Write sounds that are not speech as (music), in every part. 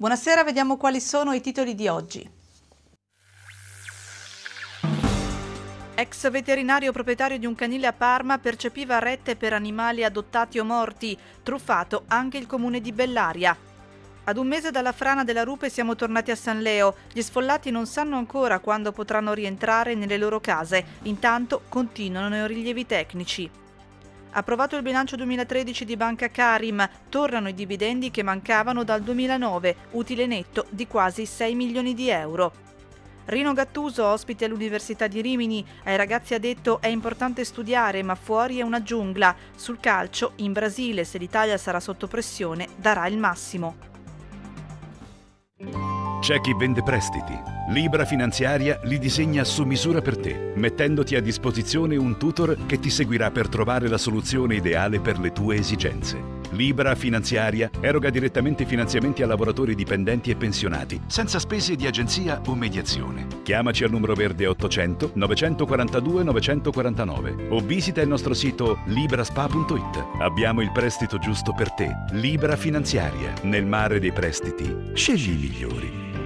Buonasera, vediamo quali sono i titoli di oggi. Ex veterinario proprietario di un canile a Parma percepiva rette per animali adottati o morti, truffato anche il comune di Bellaria. Ad un mese dalla frana della rupe siamo tornati a San Leo, gli sfollati non sanno ancora quando potranno rientrare nelle loro case, intanto continuano i rilievi tecnici. Approvato il bilancio 2013 di Banca Karim, tornano i dividendi che mancavano dal 2009, utile netto di quasi 6 milioni di euro. Rino Gattuso, ospite all'Università di Rimini, ai ragazzi ha detto è importante studiare ma fuori è una giungla. Sul calcio, in Brasile, se l'Italia sarà sotto pressione, darà il massimo. C'è chi vende prestiti. Libra Finanziaria li disegna su misura per te, mettendoti a disposizione un tutor che ti seguirà per trovare la soluzione ideale per le tue esigenze. Libra Finanziaria eroga direttamente finanziamenti a lavoratori dipendenti e pensionati, senza spese di agenzia o mediazione. Chiamaci al numero verde 800 942 949 o visita il nostro sito libraspa.it. Abbiamo il prestito giusto per te. Libra Finanziaria. Nel mare dei prestiti scegli i migliori.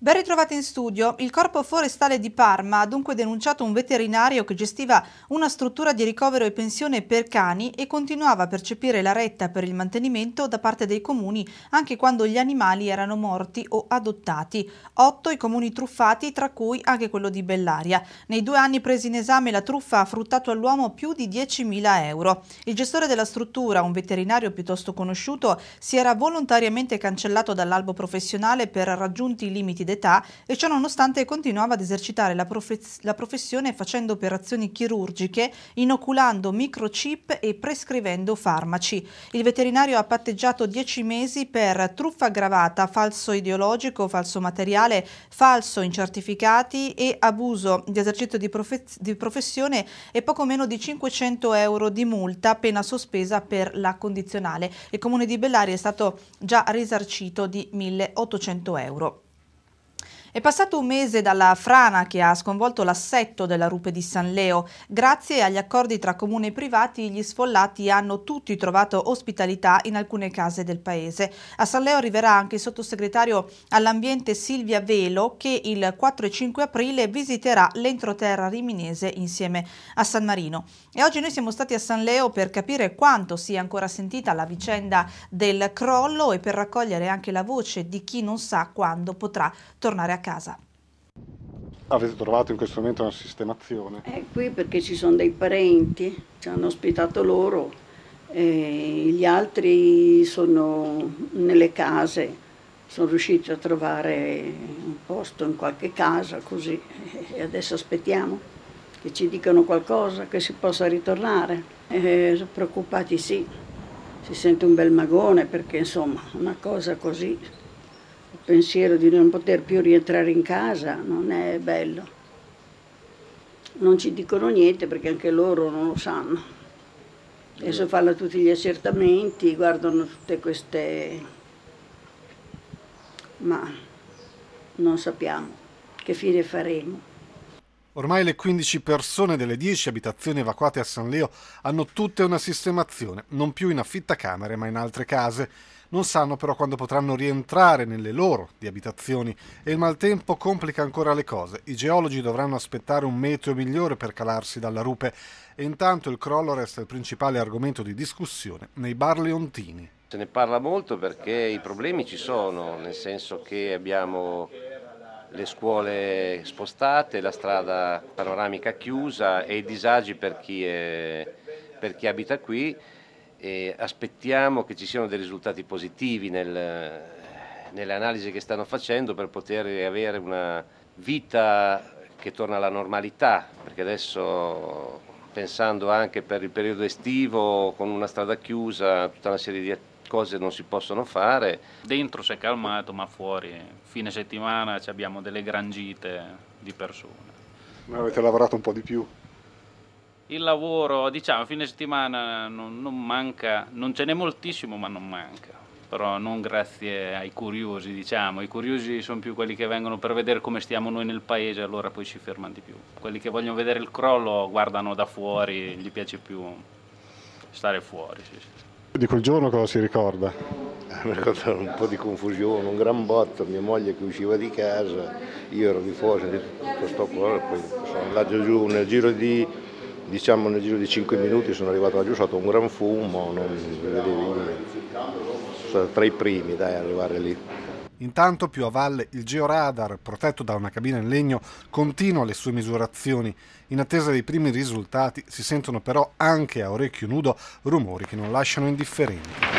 Ben ritrovati in studio, il Corpo Forestale di Parma ha dunque denunciato un veterinario che gestiva una struttura di ricovero e pensione per cani e continuava a percepire la retta per il mantenimento da parte dei comuni anche quando gli animali erano morti o adottati. Otto i comuni truffati, tra cui anche quello di Bellaria. Nei due anni presi in esame la truffa ha fruttato all'uomo più di 10.000 euro. Il gestore della struttura, un veterinario piuttosto conosciuto, si era volontariamente cancellato dall'albo professionale per raggiunti limiti d'età e ciò nonostante continuava ad esercitare la, profes la professione facendo operazioni chirurgiche, inoculando microchip e prescrivendo farmaci. Il veterinario ha patteggiato 10 mesi per truffa aggravata, falso ideologico, falso materiale, falso in certificati e abuso di esercizio di, profe di professione e poco meno di 500 euro di multa, appena sospesa per la condizionale. Il comune di Bellari è stato già risarcito di 1.800 euro. È passato un mese dalla frana che ha sconvolto l'assetto della rupe di San Leo. Grazie agli accordi tra comuni e privati, gli sfollati hanno tutti trovato ospitalità in alcune case del paese. A San Leo arriverà anche il sottosegretario all'ambiente Silvia Velo, che il 4 e 5 aprile visiterà l'entroterra riminese insieme a San Marino. E oggi noi siamo stati a San Leo per capire quanto sia ancora sentita la vicenda del crollo e per raccogliere anche la voce di chi non sa quando potrà tornare a casa casa. Avete trovato in questo momento una sistemazione? È eh, qui perché ci sono dei parenti, ci hanno ospitato loro, e gli altri sono nelle case, sono riusciti a trovare un posto in qualche casa così e adesso aspettiamo che ci dicano qualcosa, che si possa ritornare. E eh, preoccupati sì, si sente un bel magone perché insomma una cosa così pensiero di non poter più rientrare in casa non è bello. Non ci dicono niente perché anche loro non lo sanno. Adesso mm. fanno tutti gli accertamenti, guardano tutte queste... ma non sappiamo che fine faremo. Ormai le 15 persone delle 10 abitazioni evacuate a San Leo hanno tutte una sistemazione, non più in affittacamere ma in altre case. Non sanno però quando potranno rientrare nelle loro di abitazioni e il maltempo complica ancora le cose. I geologi dovranno aspettare un meteo migliore per calarsi dalla rupe e intanto il crollo resta il principale argomento di discussione nei bar leontini. Se ne parla molto perché i problemi ci sono, nel senso che abbiamo le scuole spostate, la strada panoramica chiusa e i disagi per chi, è, per chi abita qui. E aspettiamo che ci siano dei risultati positivi nel, nelle analisi che stanno facendo per poter avere una vita che torna alla normalità, perché adesso pensando anche per il periodo estivo con una strada chiusa, tutta una serie di attività cose non si possono fare. Dentro si è calmato, ma fuori, fine settimana abbiamo delle gran di persone. Ma avete lavorato un po' di più? Il lavoro, diciamo, fine settimana non, non manca, non ce n'è moltissimo, ma non manca. Però non grazie ai curiosi, diciamo. I curiosi sono più quelli che vengono per vedere come stiamo noi nel paese, allora poi si fermano di più. Quelli che vogliono vedere il crollo guardano da fuori, gli piace più stare fuori. Sì, sì di quel giorno cosa si ricorda? Eh, mi ricordo un po' di confusione, un gran botto, mia moglie che usciva di casa, io ero di fuori, ho detto sto qua, poi sono andato giù nel giro di, diciamo, nel giro di 5 minuti sono arrivato laggiù, è stato un gran fumo, non vedevi niente. Sono tra i primi dai, ad arrivare lì. Intanto più a valle il georadar, protetto da una cabina in legno, continua le sue misurazioni. In attesa dei primi risultati si sentono però anche a orecchio nudo rumori che non lasciano indifferenti.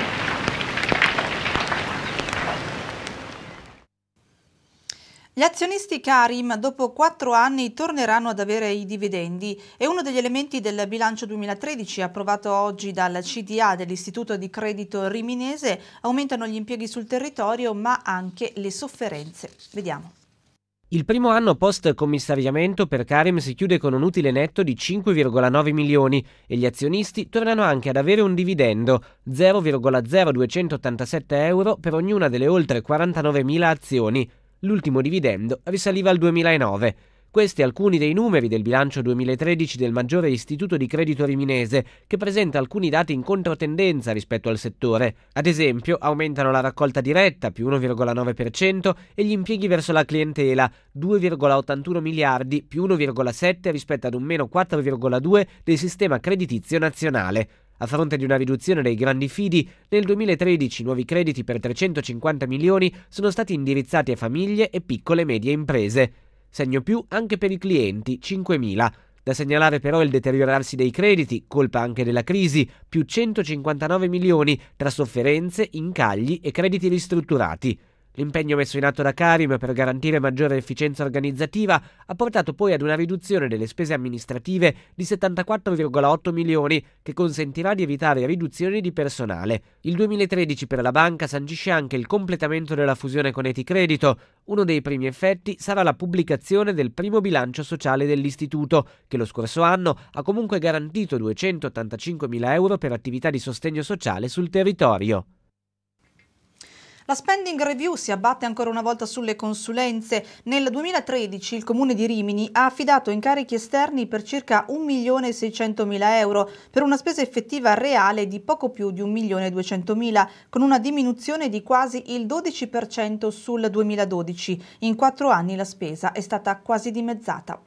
Gli azionisti Karim dopo quattro anni torneranno ad avere i dividendi. È uno degli elementi del bilancio 2013 approvato oggi dal CDA dell'Istituto di Credito Riminese. Aumentano gli impieghi sul territorio ma anche le sofferenze. Vediamo. Il primo anno post commissariamento per Karim si chiude con un utile netto di 5,9 milioni e gli azionisti tornano anche ad avere un dividendo, 0,0287 euro per ognuna delle oltre 49.000 azioni. L'ultimo dividendo risaliva al 2009. Questi alcuni dei numeri del bilancio 2013 del maggiore istituto di credito riminese, che presenta alcuni dati in controtendenza rispetto al settore. Ad esempio, aumentano la raccolta diretta, più 1,9%, e gli impieghi verso la clientela, 2,81 miliardi, più 1,7 rispetto ad un meno 4,2 del sistema creditizio nazionale. A fronte di una riduzione dei grandi fidi, nel 2013 nuovi crediti per 350 milioni sono stati indirizzati a famiglie e piccole e medie imprese. Segno più anche per i clienti, 5.000. Da segnalare però il deteriorarsi dei crediti, colpa anche della crisi, più 159 milioni tra sofferenze, incagli e crediti ristrutturati. L'impegno messo in atto da Carim per garantire maggiore efficienza organizzativa ha portato poi ad una riduzione delle spese amministrative di 74,8 milioni, che consentirà di evitare riduzioni di personale. Il 2013 per la banca sancisce anche il completamento della fusione con Eticredito. Uno dei primi effetti sarà la pubblicazione del primo bilancio sociale dell'istituto, che lo scorso anno ha comunque garantito 285 mila euro per attività di sostegno sociale sul territorio. La spending review si abbatte ancora una volta sulle consulenze. Nel 2013 il comune di Rimini ha affidato incarichi esterni per circa 1.600.000 euro, per una spesa effettiva reale di poco più di 1.200.000, con una diminuzione di quasi il 12% sul 2012. In quattro anni la spesa è stata quasi dimezzata.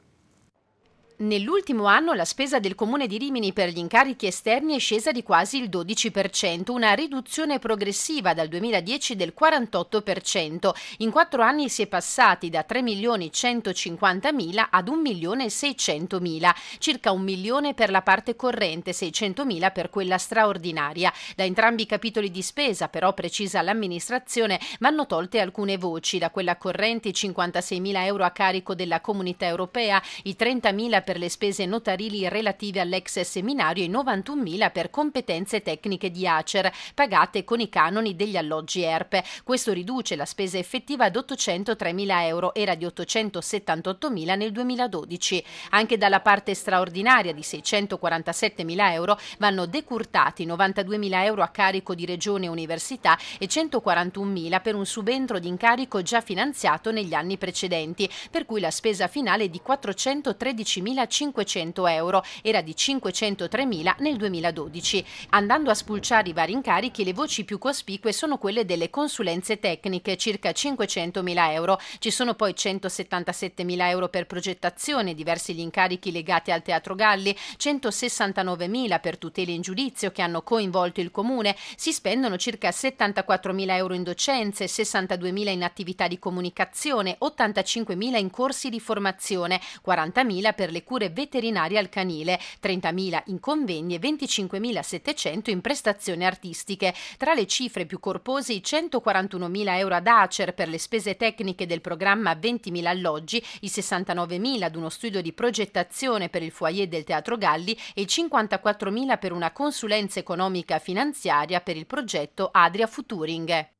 Nell'ultimo anno la spesa del Comune di Rimini per gli incarichi esterni è scesa di quasi il 12%, una riduzione progressiva dal 2010 del 48%. In quattro anni si è passati da 3.150.000 ad 1.600.000, circa un milione per la parte corrente, 600.000 per quella straordinaria. Da entrambi i capitoli di spesa, però precisa l'amministrazione, vanno tolte alcune voci, da quella corrente i 56.000 euro a carico della Comunità Europea, i 30.000 per le spese notarili relative all'ex seminario e 91.000 per competenze tecniche di Acer, pagate con i canoni degli alloggi ERPE. Questo riduce la spesa effettiva ad 803.000 euro, era di 878.000 nel 2012. Anche dalla parte straordinaria di 647.000 euro vanno decurtati 92.000 euro a carico di Regione e Università e 141.000 per un subentro di incarico già finanziato negli anni precedenti, per cui la spesa finale è di 413.000 4.500 euro, era di 503.000 nel 2012. Andando a spulciare i vari incarichi, le voci più cospicue sono quelle delle consulenze tecniche, circa 500.000 euro. Ci sono poi 177.000 euro per progettazione, diversi gli incarichi legati al Teatro Galli, 169.000 per tutele in giudizio che hanno coinvolto il Comune, si spendono circa 74.000 euro in docenze, 62.000 in attività di comunicazione, 85.000 in corsi di formazione, 40.000 per le cure veterinarie al canile, 30.000 in convegni e 25.700 in prestazioni artistiche. Tra le cifre più corpose i 141.000 euro ad Acer per le spese tecniche del programma 20.000 alloggi, i 69.000 ad uno studio di progettazione per il foyer del Teatro Galli e i 54.000 per una consulenza economica finanziaria per il progetto Adria Futuring.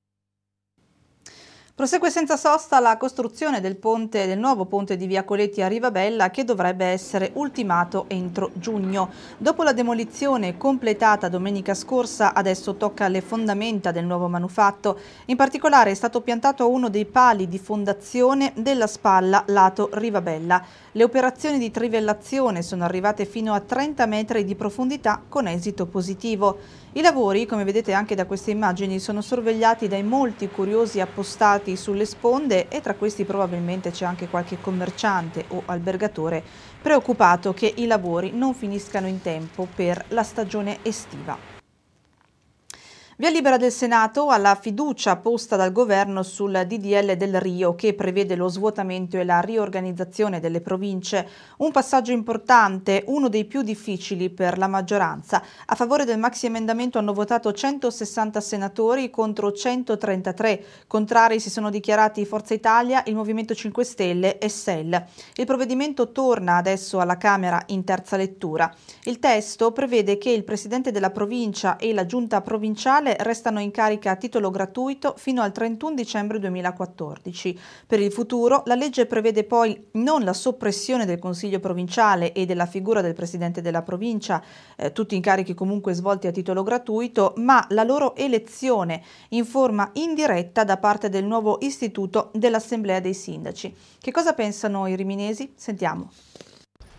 Prosegue senza sosta la costruzione del, ponte, del nuovo ponte di Via Coletti a Rivabella che dovrebbe essere ultimato entro giugno. Dopo la demolizione completata domenica scorsa, adesso tocca alle fondamenta del nuovo manufatto. In particolare è stato piantato uno dei pali di fondazione della spalla lato Rivabella. Le operazioni di trivellazione sono arrivate fino a 30 metri di profondità con esito positivo. I lavori, come vedete anche da queste immagini, sono sorvegliati dai molti curiosi appostati situati sulle sponde e tra questi probabilmente c'è anche qualche commerciante o albergatore preoccupato che i lavori non finiscano in tempo per la stagione estiva. Via libera del Senato alla fiducia posta dal governo sul DDL del Rio che prevede lo svuotamento e la riorganizzazione delle province, un passaggio importante, uno dei più difficili per la maggioranza. A favore del maxi emendamento hanno votato 160 senatori contro 133, contrari si sono dichiarati Forza Italia, il Movimento 5 Stelle e SEL. Il provvedimento torna adesso alla Camera in terza lettura. Il testo prevede che il Presidente della provincia e la Giunta provinciale Comunale restano in carica a titolo gratuito fino al 31 dicembre 2014. Per il futuro la legge prevede poi non la soppressione del Consiglio Provinciale e della figura del Presidente della Provincia, eh, tutti incarichi comunque svolti a titolo gratuito, ma la loro elezione in forma indiretta da parte del nuovo istituto dell'Assemblea dei Sindaci. Che cosa pensano i riminesi? Sentiamo.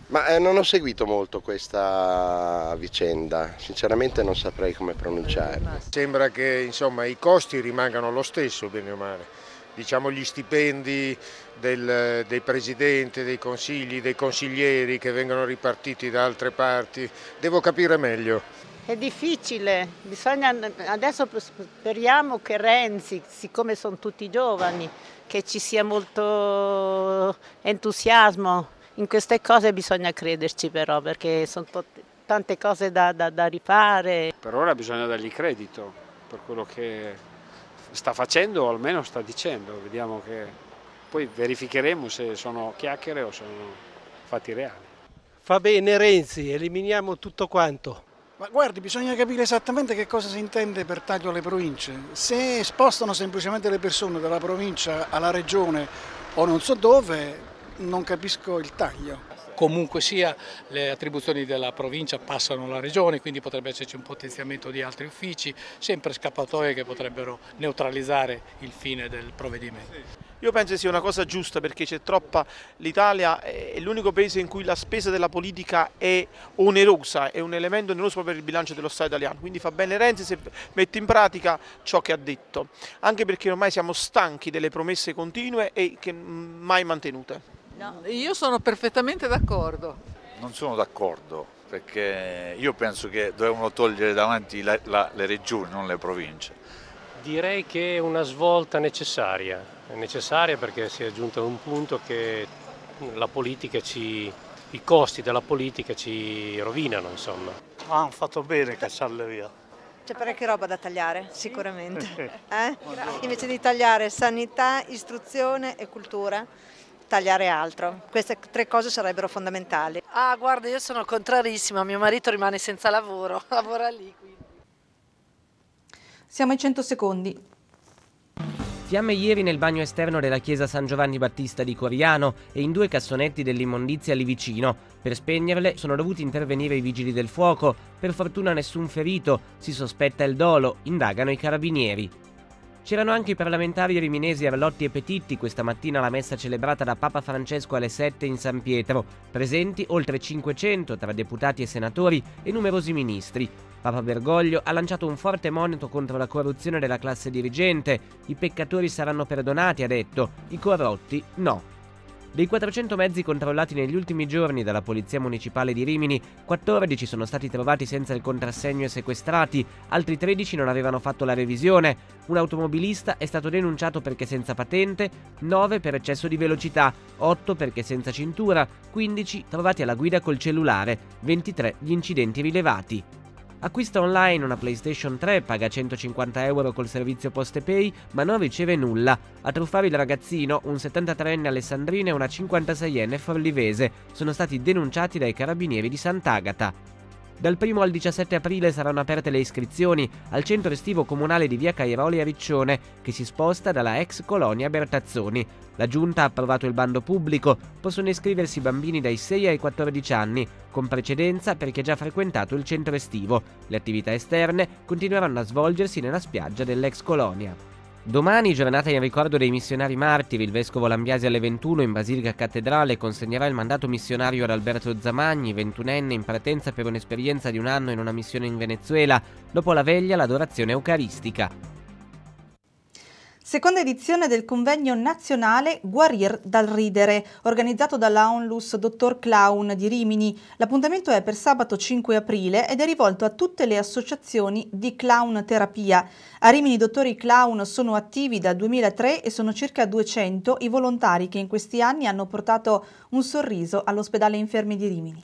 Ma eh, non ho seguito molto questa vicenda, sinceramente non saprei come pronunciarla. Sembra che insomma, i costi rimangano lo stesso, bene o male. Diciamo gli stipendi del, dei presidenti, dei consigli, dei consiglieri che vengono ripartiti da altre parti. Devo capire meglio. È difficile, Bisogna, adesso speriamo che Renzi, siccome sono tutti giovani, che ci sia molto entusiasmo in queste cose bisogna crederci però perché sono tante cose da, da, da rifare. Per ora bisogna dargli credito per quello che sta facendo o almeno sta dicendo, vediamo che poi verificheremo se sono chiacchiere o sono fatti reali. Va bene Renzi, eliminiamo tutto quanto. Ma guardi, bisogna capire esattamente che cosa si intende per taglio alle province. Se spostano semplicemente le persone dalla provincia alla regione o non so dove, non capisco il taglio. Comunque sia le attribuzioni della provincia passano alla regione, quindi potrebbe esserci un potenziamento di altri uffici, sempre scappatoie che potrebbero neutralizzare il fine del provvedimento. Io penso sia una cosa giusta perché c'è troppa, l'Italia è l'unico paese in cui la spesa della politica è onerosa, è un elemento oneroso proprio per il bilancio dello Stato italiano, quindi fa bene Renzi se mette in pratica ciò che ha detto, anche perché ormai siamo stanchi delle promesse continue e mai mantenute. No. Io sono perfettamente d'accordo. Non sono d'accordo perché io penso che dovevano togliere davanti la, la, le regioni, non le province. Direi che è una svolta necessaria, è necessaria perché si è giunto a un punto che ci, i costi della politica ci rovinano. Insomma. Ah, hanno fatto bene a cacciarle via. C'è parecchia roba da tagliare, sicuramente. (laughs) Eh? Invece di tagliare sanità, istruzione e cultura tagliare altro. Queste tre cose sarebbero fondamentali. Ah, guarda, io sono contrarissima, mio marito rimane senza lavoro, (laughs) lavora lì. Quindi. Siamo ai 100 secondi. Fiamme ieri nel bagno esterno della chiesa San Giovanni Battista di Coriano e in due cassonetti dell'immondizia lì vicino. Per spegnerle sono dovuti intervenire i vigili del fuoco. Per fortuna nessun ferito, si sospetta il dolo, indagano i carabinieri. C'erano anche i parlamentari riminesi Arlotti e Petitti questa mattina alla messa celebrata da Papa Francesco alle 7 in San Pietro, presenti oltre 500 tra deputati e senatori e numerosi ministri. Papa Bergoglio ha lanciato un forte monito contro la corruzione della classe dirigente. I peccatori saranno perdonati, ha detto, i corrotti no. Dei 400 mezzi controllati negli ultimi giorni dalla Polizia Municipale di Rimini, 14 sono stati trovati senza il contrassegno e sequestrati, altri 13 non avevano fatto la revisione, un automobilista è stato denunciato perché senza patente, 9 per eccesso di velocità, 8 perché senza cintura, 15 trovati alla guida col cellulare, 23 gli incidenti rilevati. Acquista online una PlayStation 3, paga 150 euro col servizio Poste Pay, ma non riceve nulla. A truffare il ragazzino, un 73enne alessandrino e una 56enne forlivese, sono stati denunciati dai carabinieri di Sant'Agata. Dal 1 al 17 aprile saranno aperte le iscrizioni al centro estivo comunale di via Cairoli a Riccione, che si sposta dalla ex colonia Bertazzoni. La giunta ha approvato il bando pubblico, possono iscriversi bambini dai 6 ai 14 anni, con precedenza per chi ha già frequentato il centro estivo. Le attività esterne continueranno a svolgersi nella spiaggia dell'ex colonia. Domani, giornata in ricordo dei missionari martiri, il vescovo Lambiasi alle 21 in Basilica Cattedrale consegnerà il mandato missionario ad Alberto Zamagni, 21enne in partenza per un'esperienza di un anno in una missione in Venezuela, dopo la veglia l'adorazione eucaristica. Seconda edizione del convegno nazionale Guarir dal ridere, organizzato dalla Onlus Dottor Clown di Rimini. L'appuntamento è per sabato 5 aprile ed è rivolto a tutte le associazioni di clown terapia. A Rimini i dottori clown sono attivi dal 2003 e sono circa 200 i volontari che in questi anni hanno portato un sorriso all'ospedale infermi di Rimini.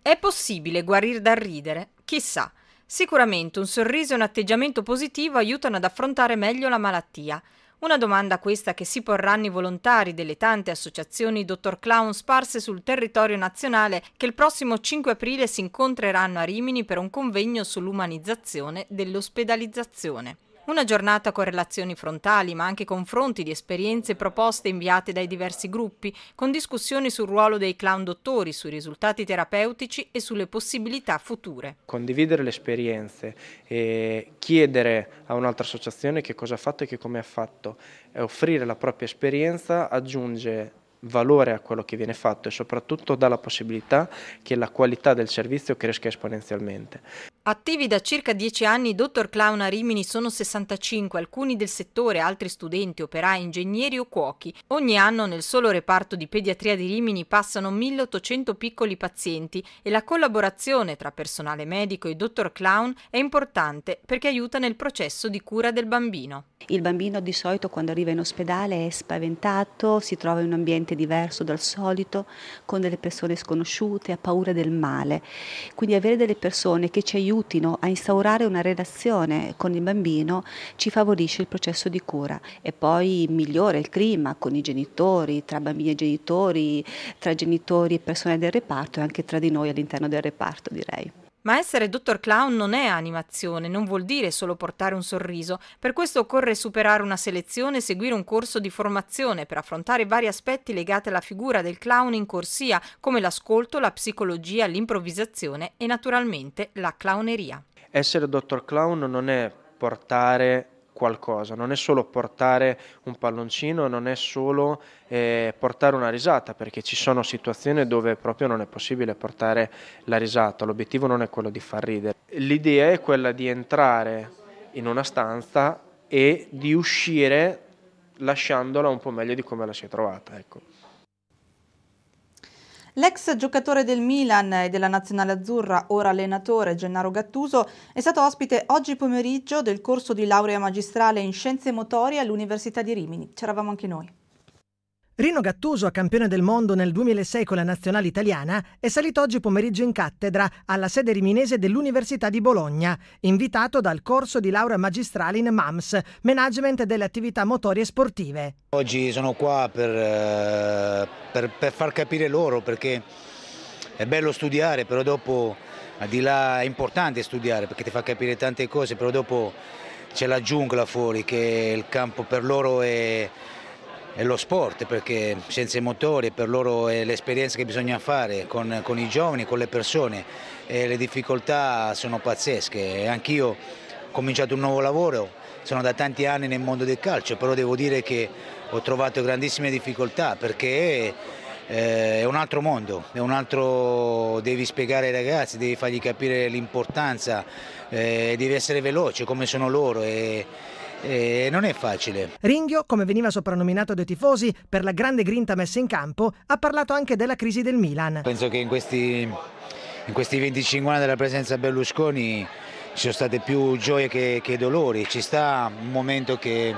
È possibile guarire dal ridere? Chissà. Sicuramente un sorriso e un atteggiamento positivo aiutano ad affrontare meglio la malattia. Una domanda questa che si porranno i volontari delle tante associazioni Dottor Clown sparse sul territorio nazionale che il prossimo 5 aprile si incontreranno a Rimini per un convegno sull'umanizzazione dell'ospedalizzazione. Una giornata con relazioni frontali, ma anche confronti di esperienze e proposte inviate dai diversi gruppi, con discussioni sul ruolo dei clown dottori, sui risultati terapeutici e sulle possibilità future. Condividere le esperienze, e chiedere a un'altra associazione che cosa ha fatto e che come ha fatto, e offrire la propria esperienza aggiunge valore a quello che viene fatto e soprattutto dà la possibilità che la qualità del servizio cresca esponenzialmente. Attivi da circa 10 anni, i Dottor Clown a Rimini sono 65, alcuni del settore, altri studenti, operai, ingegneri o cuochi. Ogni anno nel solo reparto di pediatria di Rimini passano 1800 piccoli pazienti e la collaborazione tra personale medico e Dottor Clown è importante perché aiuta nel processo di cura del bambino. Il bambino di solito quando arriva in ospedale è spaventato, si trova in un ambiente diverso dal solito, con delle persone sconosciute, ha paura del male. Quindi avere delle persone che ci aiutano aiutino a instaurare una relazione con il bambino ci favorisce il processo di cura e poi migliora il clima con i genitori, tra bambini e genitori, tra genitori e persone del reparto e anche tra di noi all'interno del reparto direi. Ma essere dottor clown non è animazione, non vuol dire solo portare un sorriso. Per questo occorre superare una selezione e seguire un corso di formazione per affrontare vari aspetti legati alla figura del clown in corsia, come l'ascolto, la psicologia, l'improvvisazione e naturalmente la clowneria. Essere dottor clown non è portare qualcosa, non è solo portare un palloncino, non è solo eh, portare una risata, perché ci sono situazioni dove proprio non è possibile portare la risata, l'obiettivo non è quello di far ridere. L'idea è quella di entrare in una stanza e di uscire lasciandola un po' meglio di come la si è trovata. Ecco. L'ex giocatore del Milan e della Nazionale Azzurra, ora allenatore Gennaro Gattuso, è stato ospite oggi pomeriggio del corso di laurea magistrale in scienze motorie all'Università di Rimini. C'eravamo anche noi. Rino Gattuso, campione del mondo nel 2006 con la nazionale italiana, è salito oggi pomeriggio in cattedra alla sede riminese dell'Università di Bologna, invitato dal corso di laurea magistrale in MAMS, Management delle attività motorie sportive. Oggi sono qua per, eh, per, per far capire loro perché è bello studiare, però dopo al di là è importante studiare perché ti fa capire tante cose, però dopo c'è la giungla fuori che il campo per loro è è lo sport perché senza i motori per loro è l'esperienza che bisogna fare con, con i giovani, con le persone e le difficoltà sono pazzesche. Anch'io ho cominciato un nuovo lavoro, sono da tanti anni nel mondo del calcio, però devo dire che ho trovato grandissime difficoltà perché eh, è un altro mondo, è un altro, devi spiegare ai ragazzi, devi fargli capire l'importanza, eh, devi essere veloce come sono loro. E, e non è facile. Ringhio, come veniva soprannominato dai tifosi per la grande grinta messa in campo, ha parlato anche della crisi del Milan. Penso che in questi, in questi 25 anni della presenza a Berlusconi ci sono state più gioie che, che dolori, ci sta un momento che,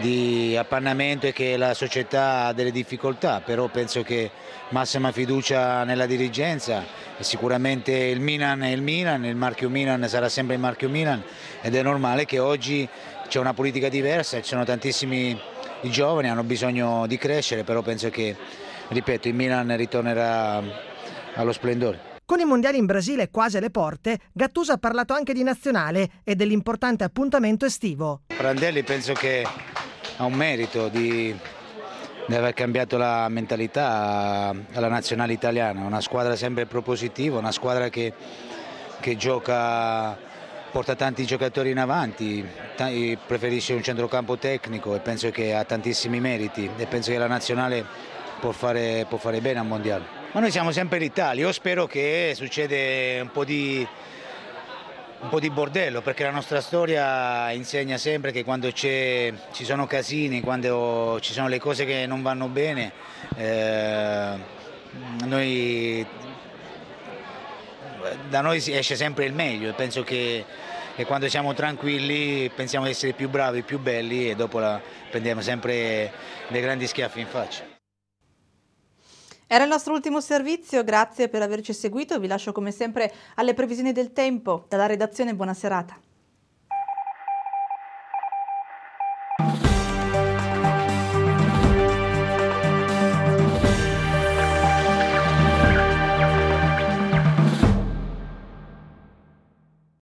di appannamento e che la società ha delle difficoltà, però penso che massima fiducia nella dirigenza, sicuramente il Milan è il Milan, il marchio Milan sarà sempre il marchio Milan ed è normale che oggi c'è una politica diversa, ci sono tantissimi i giovani, hanno bisogno di crescere, però penso che, ripeto, il Milan ritornerà allo splendore. Con i mondiali in Brasile quasi alle porte, Gattuso ha parlato anche di nazionale e dell'importante appuntamento estivo. Prandelli penso che ha un merito di, di aver cambiato la mentalità alla nazionale italiana, una squadra sempre propositiva, una squadra che, che gioca porta tanti giocatori in avanti, preferisce un centrocampo tecnico e penso che ha tantissimi meriti e penso che la nazionale può fare, può fare bene al Mondiale. Ma noi siamo sempre l'Italia, io spero che succeda un po' di un po' di bordello perché la nostra storia insegna sempre che quando ci sono casini, quando ci sono le cose che non vanno bene, eh, noi da noi esce sempre il meglio e penso che, che, quando siamo tranquilli pensiamo di essere più bravi, più belli e dopo la, prendiamo sempre dei grandi schiaffi in faccia. Era il nostro ultimo servizio, grazie per averci seguito, vi lascio come sempre alle previsioni del tempo. Dalla redazione buona serata.